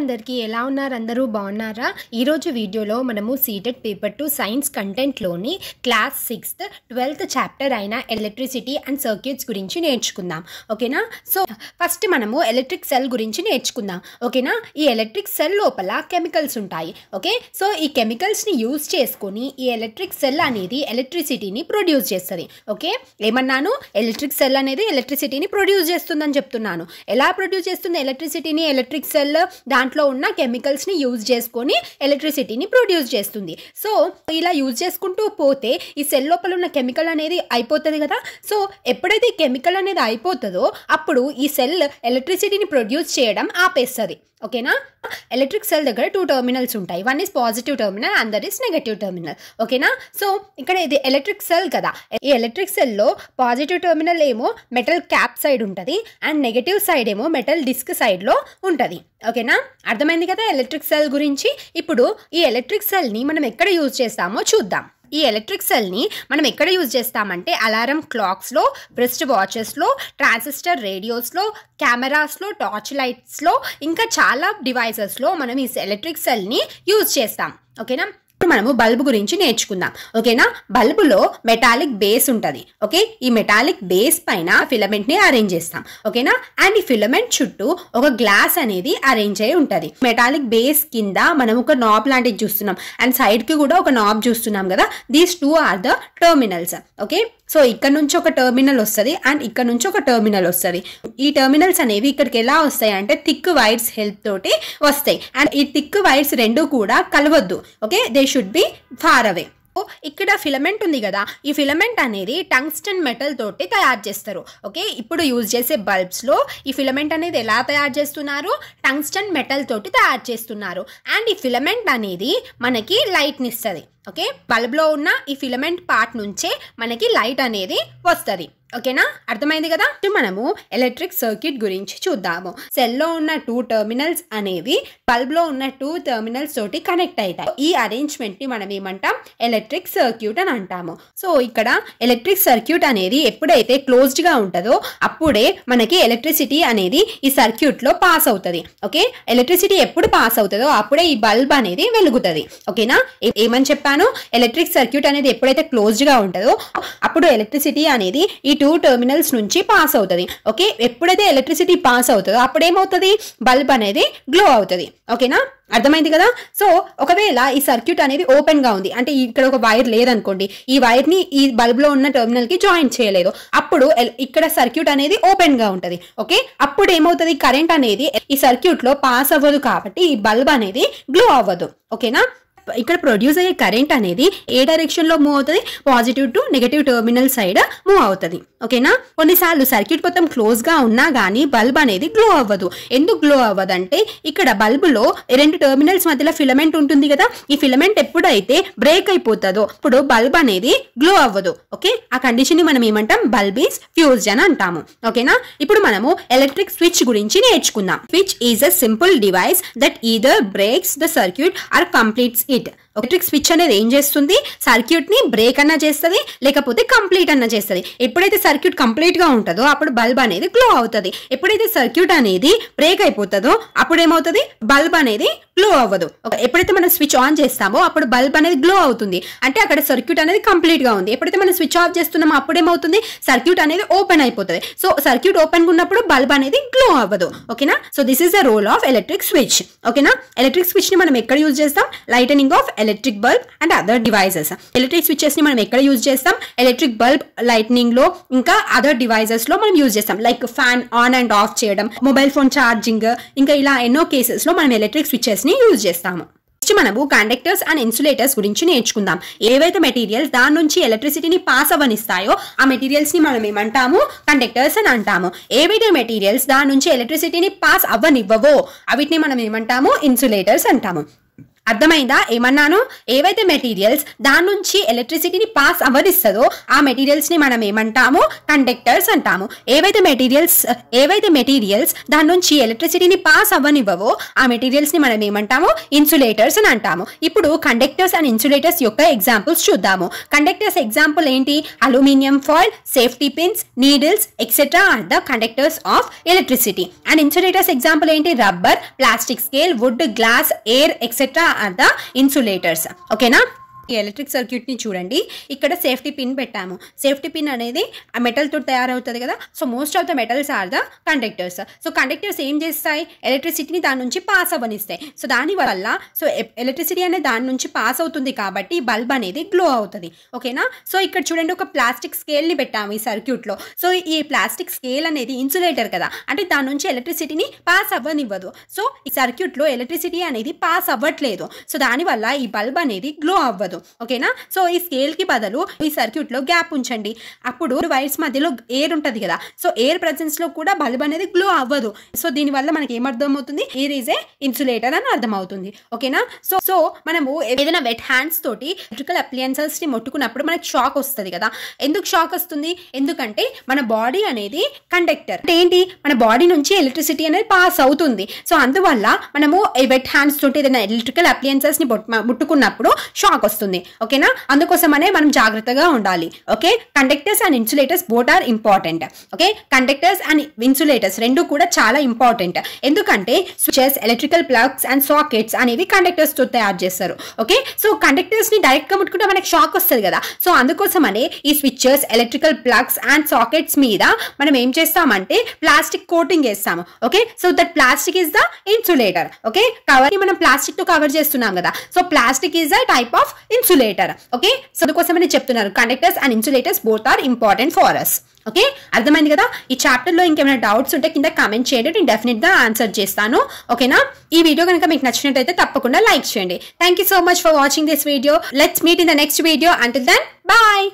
అందరికీ ఎలా ఉన్నారు అందరూ బాగున్నారా ఈరోజు వీడియోలో మనము సీటెడ్ పేపర్ టు సైన్స్ కంటెంట్లోని క్లాస్ సిక్స్త్ ట్వెల్త్ చాప్టర్ అయిన ఎలక్ట్రిసిటీ అండ్ సర్క్యూట్స్ గురించి నేర్చుకుందాం ఓకేనా సో ఫస్ట్ మనము ఎలక్ట్రిక్ సెల్ గురించి నేర్చుకుందాం ఓకేనా ఈ ఎలక్ట్రిక్ సెల్ లోపల కెమికల్స్ ఉంటాయి ఓకే సో ఈ కెమికల్స్ని యూజ్ చేసుకొని ఈ ఎలక్ట్రిక్ సెల్ అనేది ఎలక్ట్రిసిటీని ప్రొడ్యూస్ చేస్తుంది ఓకే ఏమన్నాను ఎలక్ట్రిక్ సెల్ అనేది ఎలక్ట్రిసిటీని ప్రొడ్యూస్ చేస్తుందని చెప్తున్నాను ఎలా ప్రొడ్యూస్ చేస్తుంది ఎలక్ట్రిసిటీని ఎలక్ట్రిక్ సెల్ దాంట్లో ఉన్న కెమికల్స్ని యూజ్ చేసుకొని ఎలక్ట్రిసిటీని ప్రొడ్యూస్ చేస్తుంది సో ఇలా యూజ్ చేసుకుంటూ పోతే ఈ సెల్ లోపల ఉన్న కెమికల్ అనేది అయిపోతుంది కదా సో ఎప్పుడైతే కెమికల్ అనేది అయిపోతుందో అప్పుడు ఈ సెల్ ఎలక్ట్రిసిటీని ప్రొడ్యూస్ చేయడం ఆపేస్తుంది ఓకేనా ఎలక్ట్రిక్ సెల్ దగ్గర టూ టెర్మినల్స్ ఉంటాయి one is positive terminal another is negative terminal ఓకేనా సో ఇక్కడ ఇది ఎలక్ట్రిక్ సెల్ కదా ఈ ఎలక్ట్రిక్ సెల్లో పాజిటివ్ టెర్మినల్ ఏమో మెటల్ క్యాప్ సైడ్ ఉంటుంది అండ్ నెగటివ్ సైడ్ ఏమో మెటల్ డిస్క్ సైడ్లో ఉంటుంది ఓకేనా అర్థమైంది కదా ఎలక్ట్రిక్ సెల్ గురించి ఇప్పుడు ఈ ఎలక్ట్రిక్ సెల్ని మనం ఎక్కడ యూజ్ చేస్తామో చూద్దాం ఈ ఎలక్ట్రిక్ సెల్ని మనం ఎక్కడ యూజ్ చేస్తామంటే అలారం క్లాక్స్లో బ్రెస్ట్ వాచెస్లో ట్రాన్సిస్టర్ రేడియోస్లో కెమెరాస్లో టార్చ్ లైట్స్లో ఇంకా చాలా డివైసెస్లో మనం ఈ ఎలక్ట్రిక్ సెల్ని యూజ్ చేస్తాం ఓకేనా మనము బల్బు గురించి నేర్చుకుందాం ఓకేనా బల్బులో మెటాలిక్ బేస్ ఉంటుంది ఓకే ఈ మెటాలిక్ బేస్ పైన ఫిలమెంట్ని అరేంజ్ చేస్తాం ఓకేనా అండ్ ఈ ఫిలమెంట్ చుట్టూ ఒక గ్లాస్ అనేది అరేంజ్ అయి ఉంటుంది మెటాలిక్ బేస్ కింద మనం ఒక నాబ్ లాంటిది చూస్తున్నాం అండ్ సైడ్ కి కూడా ఒక నాబ్ చూస్తున్నాం కదా these two are the terminals okay so ఇక్కడ నుంచి ఒక టర్మినల్ వస్తుంది అండ్ ఇక్కడ నుంచి ఒక టర్మినల్ వస్తుంది ఈ టర్మినల్స్ అనేవి ఇక్కడికి ఎలా వస్తాయి అంటే థిక్ వైర్స్ హెల్ప్ తోటి వస్తాయి అండ్ ఈ థిక్ వైర్స్ రెండు కూడా కలవద్దు okay they should be far away ఇక్కడ ఫిలమెంట్ ఉంది కదా ఈ ఫిలమెంట్ అనేది టంగ్స్టన్ మెటల్ తోటి తయారు చేస్తారు ఓకే ఇప్పుడు యూజ్ చేసే బల్బ్స్లో ఈ ఫిలమెంట్ అనేది ఎలా తయారు చేస్తున్నారు టంగ్స్టన్ మెటల్ తోటి తయారు చేస్తున్నారు అండ్ ఈ ఫిలమెంట్ అనేది మనకి లైట్ని ఇస్తుంది ఓకే బల్బ్లో ఉన్న ఈ ఫిలమెంట్ పార్ట్ నుంచే మనకి లైట్ అనేది వస్తుంది ఓకేనా అర్థమైంది కదా మనము ఎలక్ట్రిక్ సర్క్యూట్ గురించి చూద్దాము సెల్లో ఉన్న టూ టెర్మినల్స్ అనేవి బల్బ్లో ఉన్న టూ టెర్మినల్స్ తోటి కనెక్ట్ అవుతాయి ఈ అరేంజ్మెంట్ని మనం ఏమంటాం ఎలక్ట్రిక్ సర్క్యూట్ అని అంటాము సో ఇక్కడ ఎలక్ట్రిక్ సర్క్యూట్ అనేది ఎప్పుడైతే క్లోజ్డ్గా ఉంటుందో అప్పుడే మనకి ఎలక్ట్రిసిటీ అనేది ఈ సర్క్యూట్లో పాస్ అవుతుంది ఓకే ఎలక్ట్రిసిటీ ఎప్పుడు పాస్ అవుతుందో అప్పుడే ఈ బల్బ్ అనేది వెలుగుతుంది ఓకేనా ఏమని చెప్పాను చెప్పాను ఎలక్ట్రిక్ సర్క్యూట్ అనేది ఎప్పుడైతే క్లోజ్డ్గా ఉంటుందో అప్పుడు ఎలక్ట్రిసిటీ అనేది ఈ టూ టెర్మినల్స్ నుంచి పాస్ అవుతుంది ఓకే ఎప్పుడైతే ఎలక్ట్రిసిటీ పాస్ అవుతుందో అప్పుడేమవుతుంది బల్బ్ అనేది గ్లో అవుతుంది ఓకేనా అర్థమైంది కదా సో ఒకవేళ ఈ సర్క్యూట్ అనేది ఓపెన్గా ఉంది అంటే ఇక్కడ ఒక వైర్ లేదనుకోండి ఈ వైర్ని ఈ బల్బ్లో ఉన్న టెర్మినల్కి జాయిన్ చేయలేదు అప్పుడు ఇక్కడ సర్క్యూట్ అనేది ఓపెన్గా ఉంటుంది ఓకే అప్పుడు ఏమవుతుంది కరెంట్ అనేది ఈ సర్క్యూట్లో పాస్ అవ్వదు కాబట్టి ఈ బల్బ్ అనేది గ్లో అవ్వదు ఓకేనా ఇక్కడ ప్రొడ్యూస్ అయ్యే కరెంట్ అనేది ఏ డైరెక్షన్ లో మూవ్ అవుతుంది positive to negative terminal side move అవుతుంది ఓకేనా కొన్నిసార్లు సర్క్యూట్ మొత్తం క్లోజ్ గా ఉన్నా గానీ బల్బ్ అనేది గ్లో అవ్వదు ఎందుకు గ్లో అవ్వదు అంటే ఇక్కడ బల్బులో రెండు టెర్మినల్స్ మధ్యలో ఫిలమెంట్ ఉంటుంది కదా ఈ ఫిలమెంట్ ఎప్పుడైతే బ్రేక్ అయిపోతుందో ఇప్పుడు బల్బ్ అనేది గ్లో అవ్వదు ఓకే ఆ కండిషన్ ని మనం ఏమంటాం బల్బ్ ఈస్ ఫ్యూజ్డ్ అని అంటాము ఓకేనా ఇప్పుడు మనము ఎలక్ట్రిక్ స్విచ్ గురించి నేర్చుకుందాం switch is a simple device that either breaks the circuit or completes it electric switch అనేది ఏం చేస్తుంది సర్క్యూట్ని బ్రేక్ అన్న చేస్తుంది లేకపోతే కంప్లీట్ అన్న చేస్తుంది ఎప్పుడైతే సర్క్యూట్ కంప్లీట్గా ఉంటుందో అప్పుడు బల్బ్ అనేది గ్లో అవుతుంది ఎప్పుడైతే సర్క్యూట్ అనేది బ్రేక్ అయిపోతుందో అప్పుడు ఏమవుతుంది బల్బ్ అనేది గ్లో అవ్వదు ఎప్పుడైతే మనం స్విచ్ ఆన్ చేస్తామో అప్పుడు బల్బ్ అనేది గ్లో అవుతుంది అంటే అక్కడ సర్క్యూట్ అనేది కంప్లీట్గా ఉంది ఎప్పుడైతే మనం స్విచ్ ఆఫ్ చేస్తున్నామో అప్పుడేమవుతుంది సర్క్యూట్ అనేది ఓపెన్ అయిపోతుంది సో సర్క్యూట్ ఓపెన్గా ఉన్నప్పుడు బల్బ్ అనేది గ్లో అవ్వదు ఓకేనా so this is the role of electric switch ఓకేనా ఎలక్ట్రిక్ స్విచ్ని మనం ఎక్కడ యూజ్ చేస్తాం lightning of electric bulb and other devices electric switches ని మనం ఎక్కడ యూజ్ చేస్తాం ఎలక్ట్రిక్ బల్బ్ లో ఇంకా అదర్ డివైజెస్ లో మనం యూజ్ చేస్తాం like fan on and off చేయడం మొబైల్ ఫోన్ ఛార్జింగ్ ఇంకా ఇలా ఎన్నో కేసెస్ లో మనం ఎలక్ట్రిక్ స్విచ్చెస్ ని యూజ్ చేస్తాము మనము కండక్టర్స్ అండ్ ఇన్సులేటర్స్ గురించి నేర్చుకుందాం ఏవైతే మెటీరియల్స్ దాని నుంచి ఎలక్ట్రిసిటీని పాస్ అవ్వనిస్తాయో ఆ మెటీరియల్స్ ని మనం ఏమంటాము కండక్టర్స్ అని అంటాము ఏవైతే మెటీరియల్స్ దాని నుంచి ఎలక్ట్రిసిటీని పాస్ అవ్వనివ్వవో అవిటిని మనం ఏమంటాము ఇన్సులేటర్స్ అంటాము అర్థమైందా ఏమన్నాను ఏవైతే మెటీరియల్స్ దాని నుంచి ఎలక్ట్రిసిటీని పాస్ అవ్వనిస్తుందో ఆ మెటీరియల్స్ని మనం ఏమంటాము కండక్టర్స్ అంటాము ఏవైతే మెటీరియల్స్ ఏవైతే మెటీరియల్స్ దాని నుంచి ఎలక్ట్రిసిటీని పాస్ అవ్వనివ్వవో ఆ మెటీరియల్స్ని మనం ఏమంటాము ఇన్సులేటర్స్ అని అంటాము ఇప్పుడు కండక్టర్స్ అండ్ ఇన్సులేటర్స్ యొక్క ఎగ్జాంపుల్స్ చూద్దాము కండక్టర్స్ ఎగ్జాంపుల్ ఏంటి aluminium foil safety pins needles etcetera are the conductors of electricity and insulators example ఏంటి rubber plastic scale wood glass air etcetera are the insulators. Okay, Now. Electric సర్క్యూట్ని చూడండి ఇక్కడ safety pin పెట్టాము safety pin అనేది ఆ తోటి తయారవుతుంది కదా so most of the metals are the conductors so conductors ఏం చేస్తాయి ఎలక్ట్రిసిటీని దాని నుంచి పాస్ అవ్వనిస్తాయి సో దానివల్ల సో ఎలక్ట్రిసిటీ e- అనేది దాని నుంచి పాస్ అవుతుంది కాబట్టి బల్బ్ అనేది గ్లో అవుతుంది ఓకేనా సో ఇక్కడ చూడండి ఒక ప్లాస్టిక్ స్కేల్ని పెట్టాము ఈ సర్క్యూట్లో సో ఈ ప్లాస్టిక్ స్కేల్ అనేది ఇన్సులేటర్ కదా అంటే దాని నుంచి ఎలక్ట్రిసిటీని పాస్ అవ్వనివ్వదు సో ఈ సర్క్యూట్లో ఎలక్ట్రిసిటీ అనేది పాస్ అవ్వట్లేదు సో దానివల్ల ఈ బల్బ్ అనేది గ్లో అవ్వదు ఉండదు ఓకేనా సో ఈ స్కేల్కి బదులు ఈ సర్క్యూట్లో గ్యాప్ ఉంచండి అప్పుడు వైర్స్ మధ్యలో ఎయిర్ ఉంటుంది కదా సో ఎయిర్ ప్రజెన్స్లో కూడా బల్బ్ అనేది గ్లో అవ్వదు సో దీనివల్ల మనకి అవుతుంది ఎయిర్ ఈజ్ ఏ ఇన్సులేటర్ అని అర్థమవుతుంది ఓకేనా సో సో మనము ఏదైనా వెట్ హ్యాండ్స్ తోటి ఎలక్ట్రికల్ అప్లియన్సెస్ని ముట్టుకున్నప్పుడు మనకి షాక్ వస్తుంది కదా ఎందుకు షాక్ వస్తుంది ఎందుకంటే మన బాడీ అనేది కండక్టర్ అంటే ఏంటి మన బాడీ నుంచి ఎలక్ట్రిసిటీ అనేది పాస్ అవుతుంది సో అందువల్ల మనము వెట్ హ్యాండ్స్ తోటి ఏదైనా ఎలక్ట్రికల్ అప్లియన్సెస్ని ముట్టుకున్నప్పుడు షాక్ వస్తుంది వస్తుంది ఓకేనా అనే మనం జాగ్రత్తగా ఉండాలి okay conductors and insulators both are important okay conductors and insulators రెండు కూడా చాలా ఇంపార్టెంట్ ఎందుకంటే switches electrical plugs and sockets అనేవి కండక్టర్స్ తో తయారు చేస్తారు ఓకే సో కండక్టర్స్ని డైరెక్ట్గా ముట్టుకుంటే మనకి షాక్ వస్తుంది కదా సో అందుకోసం అనే ఈ switches electrical plugs and sockets మీద మనం ఏం చేస్తామంటే ప్లాస్టిక్ కోటింగ్ వేస్తాము okay so that plastic is the insulator okay cover మనం ప్లాస్టిక్ తో కవర్ చేస్తున్నాం కదా so plastic is the type of insulator okay so అందుకోసమని చెప్తున్నారు conductors and insulators both are important for us okay అర్థమైంది కదా ఈ చాప్టర్లో ఇంకేమైనా డౌట్స్ ఉంటే కింద కామెంట్ చేయండి నేను డెఫినెట్గా ఆన్సర్ చేస్తాను ఓకేనా ఈ వీడియో కనుక మీకు నచ్చినట్టయితే తప్పకుండా లైక్ చేయండి thank so much for watching this video let's meet in the next video until then bye